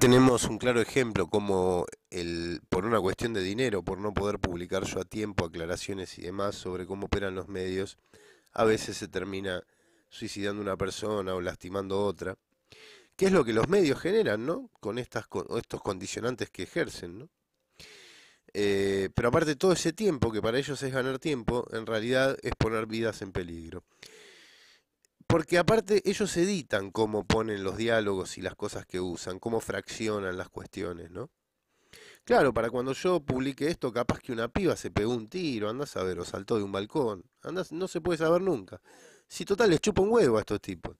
Tenemos un claro ejemplo como el, por una cuestión de dinero, por no poder publicar yo a tiempo aclaraciones y demás sobre cómo operan los medios, a veces se termina suicidando una persona o lastimando otra. ¿Qué es lo que los medios generan, no? Con, estas, estos condicionantes que ejercen, eh, pero aparte todo ese tiempo, que para ellos es ganar tiempo, en realidad es poner vidas en peligro. Porque aparte ellos editan cómo ponen los diálogos y las cosas que usan, cómo fraccionan las cuestiones, ¿no? Claro, para cuando yo publique esto, capaz que una piba se pegó un tiro, andas a ver, o saltó de un balcón. Andás, no se puede saber nunca. Si total, les chupa un huevo a estos tipos.